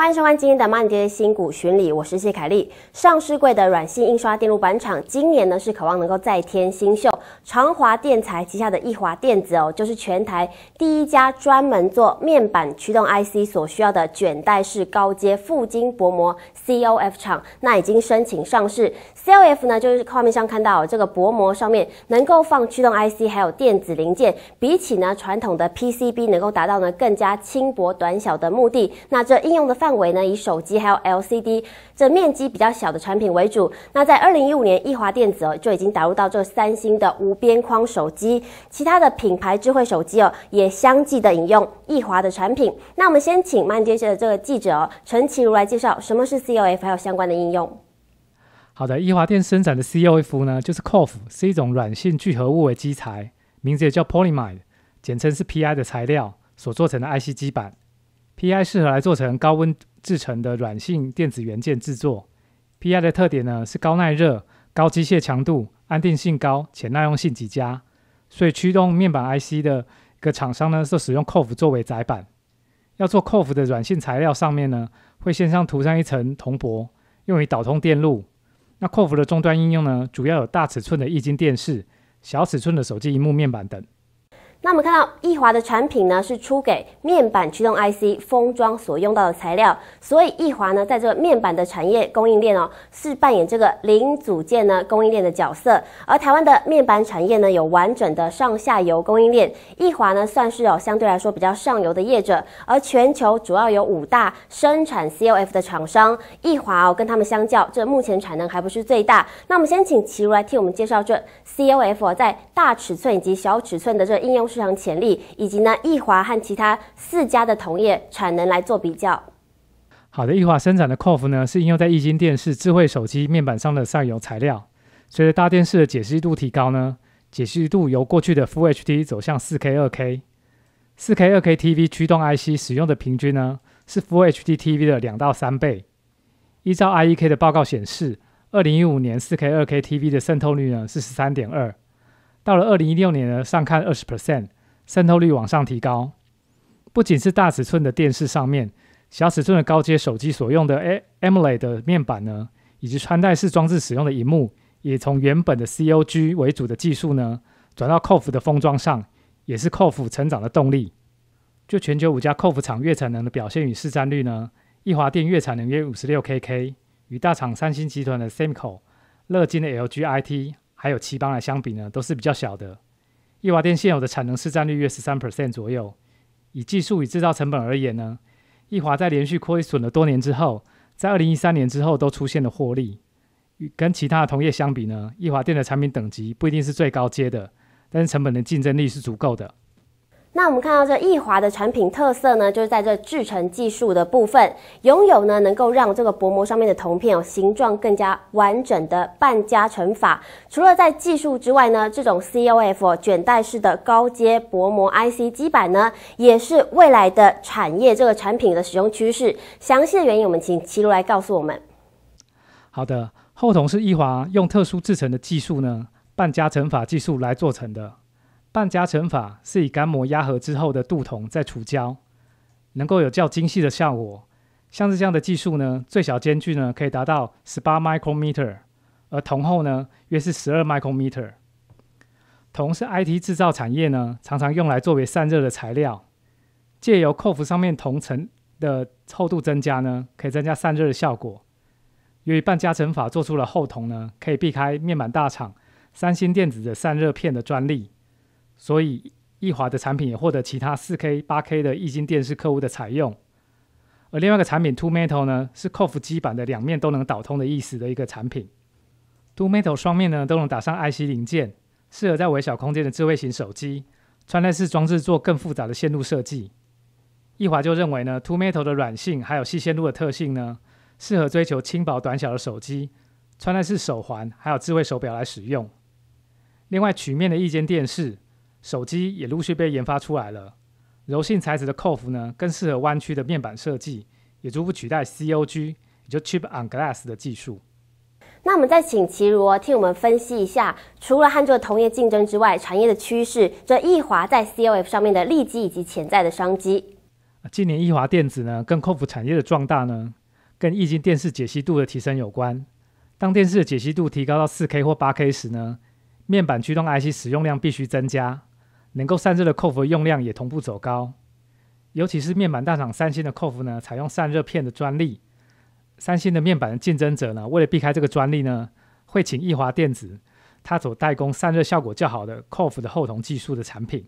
欢迎收看今天的慢跌新股巡礼，我是谢凯丽。上市柜的软性印刷电路板厂，今年呢是渴望能够再添新秀。长华电材旗下的易华电子哦，就是全台第一家专门做面板驱动 IC 所需要的卷带式高阶覆晶薄膜 C O F 厂。那已经申请上市 C O F 呢，就是画面上看到这个薄膜上面能够放驱动 I C 还有电子零件，比起呢传统的 P C B 能够达到呢更加轻薄短小的目的。那这应用的范范围呢以手机还有 LCD 这面积比较小的产品为主。那在二零一五年，易华电子哦就已经打入到这三星的无边框手机，其他的品牌智慧手机哦也相继的引用易华的产品。那我们先请慢迪社的这个记者陈其如来介绍什么是 COF 还有相关的应用。好的，易华电生产的 COF 呢就是 COF 是一种软性聚合物为基材，名字也叫 p o l y m i d e 简称是 PI 的材料所做成的 IC 基板。PI 适合来做成高温制成的软性电子元件制作。PI 的特点呢是高耐热、高机械强度、安定性高且耐用性极佳，所以驱动面板 IC 的个厂商呢，就使用 c o f 作为载板。要做 c o f 的软性材料上面呢，会先上涂上一层铜箔，用于导通电路。那 c o f 的终端应用呢，主要有大尺寸的液晶电视、小尺寸的手机荧幕面板等。那我们看到，易华的产品呢是出给面板驱动 IC 封装所用到的材料，所以易华呢在这个面板的产业供应链哦，是扮演这个零组件呢供应链的角色。而台湾的面板产业呢有完整的上下游供应链，易华呢算是哦相对来说比较上游的业者。而全球主要有五大生产 C O F 的厂商，易华哦跟他们相较，这目前产能还不是最大。那我们先请齐如来替我们介绍这 C O F 在大尺寸以及小尺寸的这应用。市场潜力以及呢，易华和其他四家的同业产能来做比较。好的，易华生产的 Cof 呢，是应用在液晶电视、智慧手机面板上的上游材料。随着大电视的解析度提高呢，解析度由过去的 Full HD 走向 4K、2K。4K、2K TV 驱动 IC 使用的平均呢，是 Full HD TV 的两到三倍。依照 IEK 的报告显示，2 0 1 5年 4K、2K TV 的渗透率呢是1 3点二。到了二零一六年呢，上看二十 percent 渗透率往上提高，不仅是大尺寸的电视上面，小尺寸的高阶手机所用的 AMOLED 面板呢，以及穿戴式装置使用的荧幕，也从原本的 COG 为主的技术呢，转到 COF 的封装上，也是 COF 成长的动力。就全球五家 COF 厂月产能的表现与市占率呢，易华电月产能约五十六 KK，与大厂三星集团的 Semco、乐金的 LGIT。还有七邦来相比呢，都是比较小的。义华电现有的产能市占率约十三 percent 左右。以技术与制造成本而言呢，义华在连续亏损了多年之后，在二零一三年之后都出现了获利。与跟其他的同业相比呢，义华电的产品等级不一定是最高阶的，但是成本的竞争力是足够的。那我们看到这易华的产品特色呢，就是在这制成技术的部分，拥有呢能够让这个薄膜上面的铜片哦形状更加完整的半加成法。除了在技术之外呢，这种 C O F 卷带式的高阶薄膜 I C 基板呢，也是未来的产业这个产品的使用趋势。详细的原因，我们请齐如来告诉我们。好的，后铜是易华用特殊制成的技术呢，半加成法技术来做成的。半加成法是以干膜压合之后的镀铜再除胶，能够有较精细的效果。像是这样的技术呢，最小间距呢可以达到十八 micrometer，而铜厚呢约是十二 micrometer。铜是 IT 制造产业呢常常用来作为散热的材料，借由扣服上面铜层的厚度增加呢，可以增加散热的效果。由于半加成法做出了厚铜呢，可以避开面板大厂三星电子的散热片的专利。所以易华的产品也获得其他四 K、八 K 的液晶电视客户的采用。而另外一个产品 Two Metal 呢，是扣 f 基板的两面都能导通的意思的一个产品。Two Metal 双面呢都能打上 IC 零件，适合在微小空间的智慧型手机、穿戴式装置做更复杂的线路设计。易华就认为呢，Two Metal 的软性还有细线路的特性呢，适合追求轻薄短小的手机、穿戴式手环还有智慧手表来使用。另外曲面的液晶电视。手机也陆续被研发出来了。柔性材质的 COF 呢，更适合弯曲的面板设计，也逐步取代 COG，也就 Chip on Glass 的技术。那我们再请齐如替我们分析一下，除了和这个同业竞争之外，产业的趋势，这毅华在 COF 上面的利基以及潜在的商机。今年毅华电子呢，跟 COF 产业的壮大呢，跟液晶电视解析度的提升有关。当电视的解析度提高到 4K 或 8K 时呢，面板驱动 IC 使用量必须增加。能够散热的 COF 用量也同步走高，尤其是面板大厂三星的 COF 呢，采用散热片的专利。三星的面板的竞争者呢，为了避开这个专利呢，会请易华电子，他所代工散热效果较好的 COF 的后同技术的产品。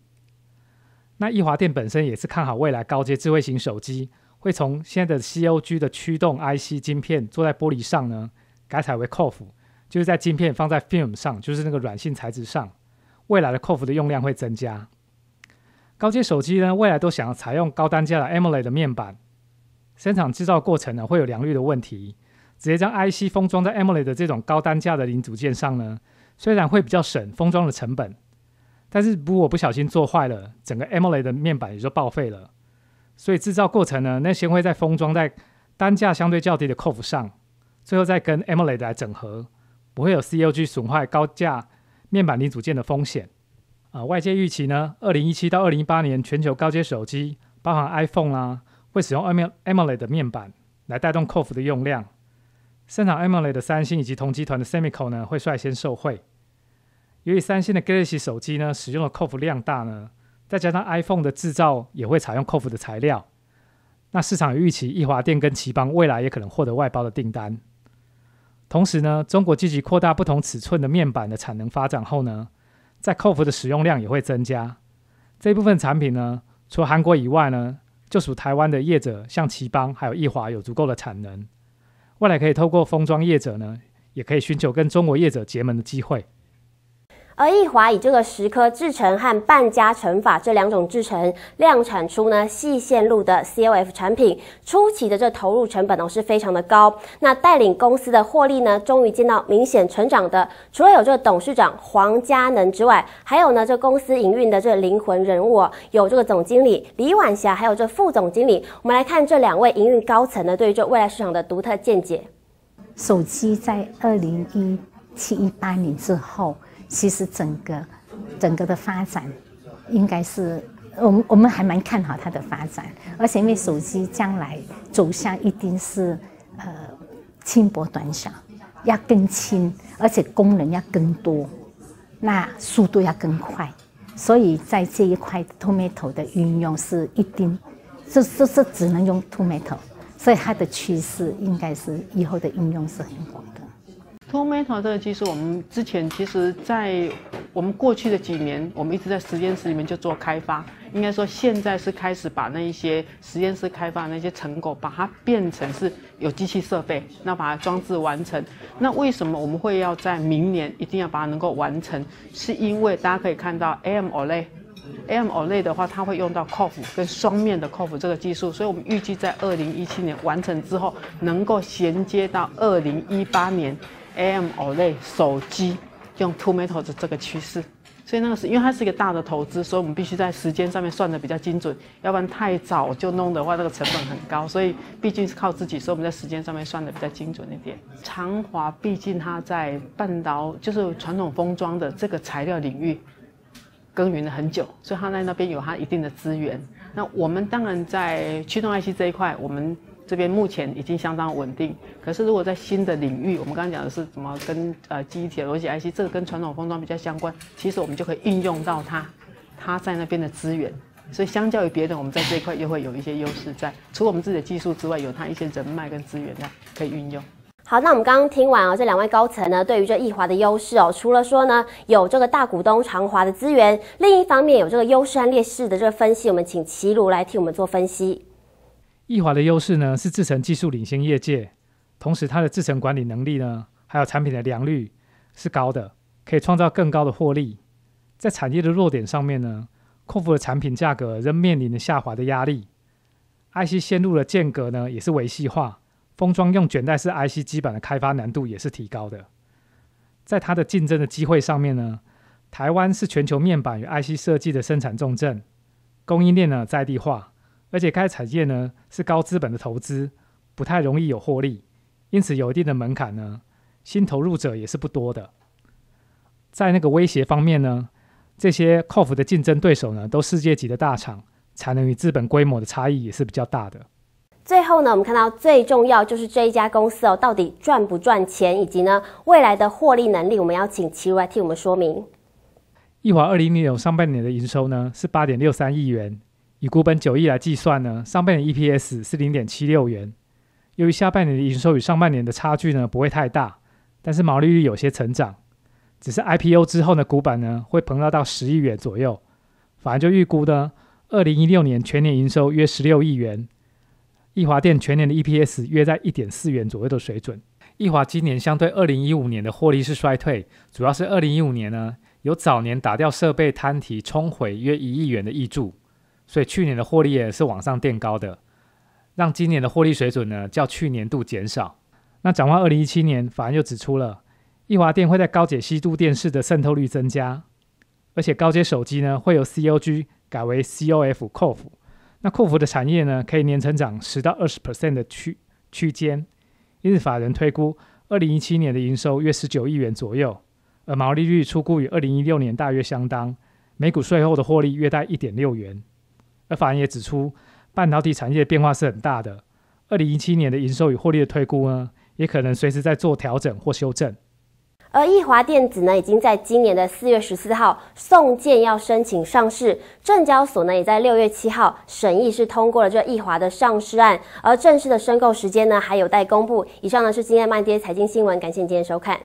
那易华电本身也是看好未来高阶智慧型手机会从现在的 COG 的驱动 IC 晶片做在玻璃上呢，改采为 COF，就是在晶片放在 film 上，就是那个软性材质上。未来的 QF 的用量会增加，高阶手机呢，未来都想要采用高单价的 AMOLED 的面板，生产制造过程呢会有良率的问题，直接将 IC 封装在 AMOLED 的这种高单价的零组件上呢，虽然会比较省封装的成本，但是如果不小心做坏了，整个 AMOLED 的面板也就报废了，所以制造过程呢，那先会在封装在单价相对较低的 QF 上，最后再跟 AMOLED 来整合，不会有 COG 损坏高价。面板零组件的风险啊，外界预期呢，二零一七到二零一八年全球高阶手机，包含 iPhone 啦，会使用 AMOLED 的面板来带动 o f 的用量。生产 AMOLED 的三星以及同集团的 Semico 呢，会率先受惠。由于三星的 Galaxy 手机呢，使用的 o f 量大呢，再加上 iPhone 的制造也会采用 o f 的材料，那市场预期，易华电跟旗邦未来也可能获得外包的订单。同时呢，中国积极扩大不同尺寸的面板的产能发展后呢，在 o f 的使用量也会增加。这部分产品呢，除韩国以外呢，就属台湾的业者，像奇邦还有毅华有足够的产能，未来可以透过封装业者呢，也可以寻求跟中国业者结盟的机会。而亿华以这个十颗制成和半加成法这两种制成，量产出呢细线路的 C O F 产品，初期的这投入成本哦是非常的高。那带领公司的获利呢，终于见到明显成长的，除了有这董事长黄家能之外，还有呢这公司营运的这灵魂人物，有这个总经理李婉霞，还有这副总经理。我们来看这两位营运高层呢，对于这未来市场的独特见解。手机在二零一七一八年之后。其实整个整个的发展应该是，我们我们还蛮看好它的发展。而且因为手机将来走向一定是，呃，轻薄短小，要更轻，而且功能要更多，那速度要更快。所以在这一块，t o m a t o 的运用是一定，这这这只能用 t o m a t o 所以它的趋势应该是以后的应用是很广。t o m a t o 这个技术，我们之前其实，在我们过去的几年，我们一直在实验室里面就做开发。应该说，现在是开始把那一些实验室开发的那些成果，把它变成是有机器设备，那把它装置完成。那为什么我们会要在明年一定要把它能够完成？是因为大家可以看到 AMOLED，AMOLED 的话，它会用到 c o f 跟双面的 c o f 这个技术，所以我们预计在二零一七年完成之后，能够衔接到二零一八年。AMOLED 手机用 two m e t a l 这个趋势，所以那个是因为它是一个大的投资，所以我们必须在时间上面算的比较精准，要不然太早就弄的话，那个成本很高。所以毕竟是靠自己，所以我们在时间上面算的比较精准一点。长华毕竟它在半导就是传统封装的这个材料领域耕耘了很久，所以它在那边有它一定的资源。那我们当然在驱动 IC 这一块，我们。这边目前已经相当稳定，可是如果在新的领域，我们刚刚讲的是什么？跟呃，机体逻辑 IC 这个跟传统封装比较相关，其实我们就可以运用到它，它在那边的资源，所以相较于别人，我们在这一块又会有一些优势在。除了我们自己的技术之外，有它一些人脉跟资源在可以运用。好，那我们刚刚听完啊，这两位高层呢，对于这易华的优势哦，除了说呢有这个大股东长华的资源，另一方面有这个优势和劣势的这个分析，我们请齐鲁来替我们做分析。易华的优势呢是制程技术领先业界，同时它的制程管理能力呢，还有产品的良率是高的，可以创造更高的获利。在产业的弱点上面呢，扩幅的产品价格仍面临下滑的压力。IC 线路的间隔呢也是维系化，封装用卷带式 IC 基板的开发难度也是提高的。在它的竞争的机会上面呢，台湾是全球面板与 IC 设计的生产重镇，供应链呢在地化。而且该产业呢是高资本的投资，不太容易有获利，因此有一定的门槛呢。新投入者也是不多的。在那个威胁方面呢，这些 c o 的竞争对手呢，都世界级的大厂，产能与资本规模的差异也是比较大的。最后呢，我们看到最重要就是这一家公司哦，到底赚不赚钱，以及呢未来的获利能力，我们要请奇如来替我们说明。亿华二零二零上半年的营收呢是八点六三亿元。以股本九亿来计算呢，上半年 EPS 是零点七六元。由于下半年的营收与上半年的差距呢不会太大，但是毛利率有些成长。只是 IPO 之后的股本呢会膨胀到十亿元左右，反而就预估呢，二零一六年全年营收约十六亿元，易华电全年的 EPS 约在一点四元左右的水准。易华今年相对二零一五年的获利是衰退，主要是二零一五年呢有早年打掉设备摊提冲回约一亿元的益助。所以去年的获利也是往上垫高的，让今年的获利水准呢较去年度减少。那展望二零一七年，法院又指出了，易华电会在高解析度电视的渗透率增加，而且高阶手机呢会由 C O G 改为 C O F 扣 f 那 c 扣 f 的产业呢可以年成长十到二十 percent 的区区间。因此，法人推估二零一七年的营收约十九亿元左右，而毛利率出估与二零一六年大约相当，每股税后的获利约在一点六元。而法人也指出，半导体产业的变化是很大的。二零一七年的营收与获利的推估呢，也可能随时在做调整或修正。而意华电子呢，已经在今年的四月十四号送件要申请上市，证交所呢也在六月七号审议是通过了这意华的上市案，而正式的申购时间呢还有待公布。以上呢是今天慢跌财经新闻，感谢您的收看。